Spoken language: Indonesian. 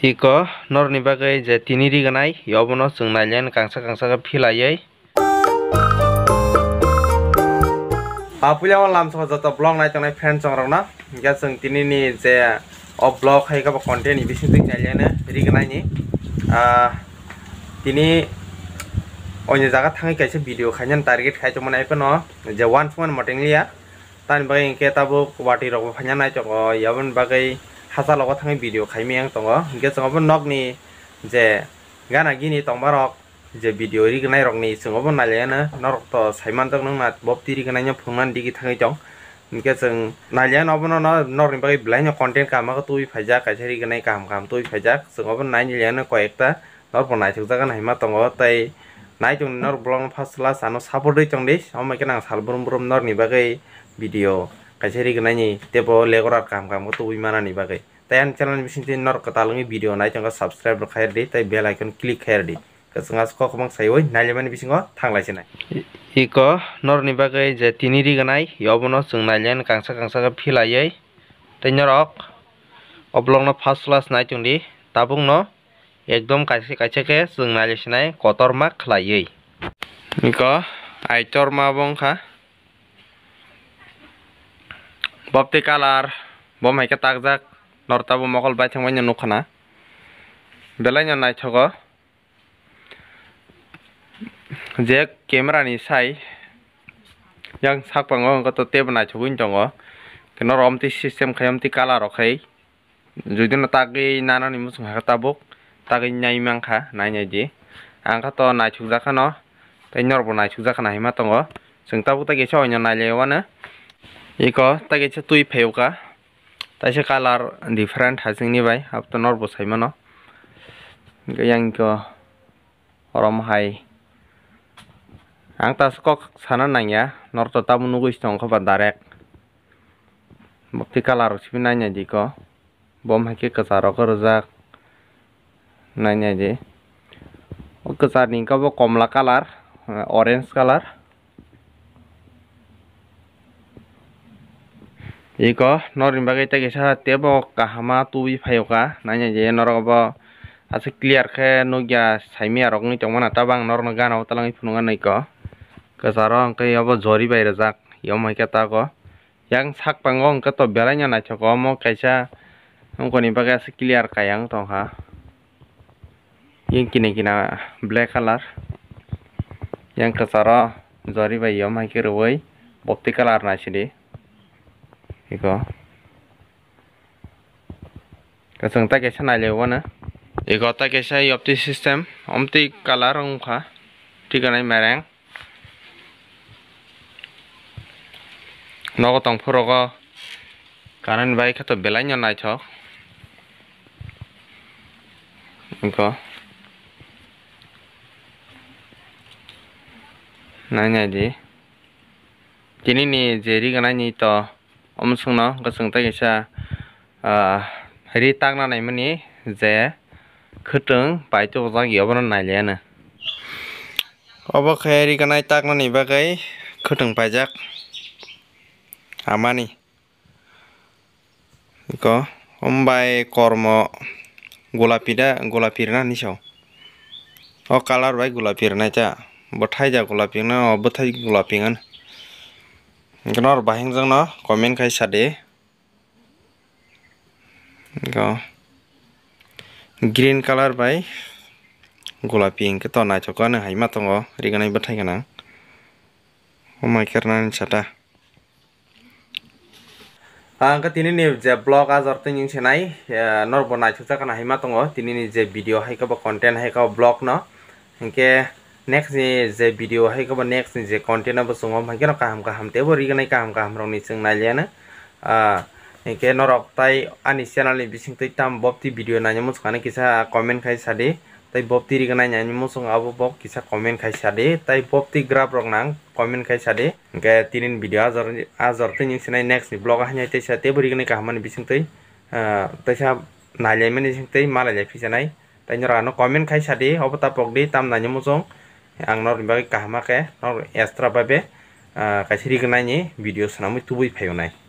iko norni bagui je tini riganai yobono chwng nailen kangsa kangsa ke philayei apuya lam sa jata blog nai tangnai fan chong rokna ya chwng tini ni je o blog hai ka content ni bisin ching nailene riganai ni a tini onye jaga thangai kaise video khainyan target khai chomon ai pano je one phone motinglia tan bagai ke tabu wati rok phanya nai choko yabon bagai haja logo thangi video khaimiang tongo hingke chungo nokni je gana gini tongmarok je video rignai rokni chungo bo nalyana norok to saimantok nongna bopti rignai nyo phungman digi thangi tong hingke chung nalyana obono no norni bagi blai nyo content kamaka tuwi phaijak kaisa rignai kaham kaham tuwi phaijak chungo bo nai nilyana koyekta norbo naithokjaga naima tongo tei naijung nor blog fasla sano support dei chong dei amai ke nang salbrum brum nor ni bagai video kena nyi tepo lekorat kam kam ko tuwi mana ni bagai tayan channel bisin tin nor kota lengi video nai cangka subscribe ro kairdi tai bell icon klik khair de kasanga sko khomang sai oi nalya mani bisin ko tang lai sinai iko nor ni bagai je tini ri ganai yobono kang sa kangsa kangsa ka philayai nyor ok oblong no first nai cung di tabung no ekdom kaise kaise ke sungnai sinai kotor mak yai iko aitor ma ka bapti kalar bom hai ketak zak norta bom mokol bai cheng wanya nukhana bela nyon nai choko je kemera ni sai yang sak pang ngong ko to te bana in chongo keno rom ti sistem kayam ti kalar okai jodi na tagi nana ni musung hai ketabuk tagi nyai mang kha nai nyai je ang kato nai chuk zakano tai nyor bo nai chuk zakana hima tongo seng tabuk tagi chowo nyon nai lewa na Iko tagi che tui pheuka taisa kalar different hasing ni bai ab to nor bosai mano yang ko orom hai ang tas kok sana nangya nor to tamu nugu istong ko bandarek bokti color sipi nanya jiko bom haki kesaro ko rozak nanya je kesar ni ko bo komla color orange kalar. iko norin bagai tei kisa tebo ya, kahama tubi paioka nanya je norok bo asok clear khe nogya saimi arok ni mana tabang nor no gana otalang ifununga naiko kasaro angkai ya abo zori bai rajak yomai ya ke tago yang sak pangong angka to na naithoko mo kaisa angkoni bagai asok clear kayang tongha yang kini kina black color yang kasaro zori bai yomai ke rewoi bokti color nasidi cái 이거 kasang ta kesa nai lewa na ego ta kesa i opti system ti color cái này nó có kha tikanai marang cái này vay go current bike kha to belai nyo nai này ego nai nai di tini ni cái này ni to Om sa hari tang na nai mani je khuteng paito ojak yobon nailiano obo khe nai kanai taknani bagai pai jak amani iko ombai kormo gula gula pida, pirna ni shau. o kalar bai gula pirna cha bothai ja pirna o gula pirna. bài bahing jang no comment khai sade go green color bài bai golapi ing to nai choko na haima tongo riganai bathai cái này kernan ta ang ka tini ni je blog azar tin ing chenai nor à, bonai chukta kana haima tongo tini ni je video hay ka ba content hay ka blog no hingke next ni je video hai ko next ni je content abo sungo mai keno kaham kaham tebo ri ganai kaham kaham rong ni sung nalia ah, na a ke norok tai ani channel ni bising tai tam bob ti video na nyamus kane kisa comment khai sadi tai bob ti ri ganai nyamus sung abo bob kisa comment khai sadi tai bob ti grab rong nang comment khai sadi ke tinin video azar azar tai ning sinai next ni blog hanya ah, tai sa tebo ri ganai kaham ni bising tai tai sa nalia meni sing tai mala le fisanai tai norano comment khai sadi obo tapok di tam na nyamus sung आं नर बिबाय काहमाके नर एस्ट्रा बाबे कायसिरि गनायनि भिदिअ सनामै थुबै फायोनाय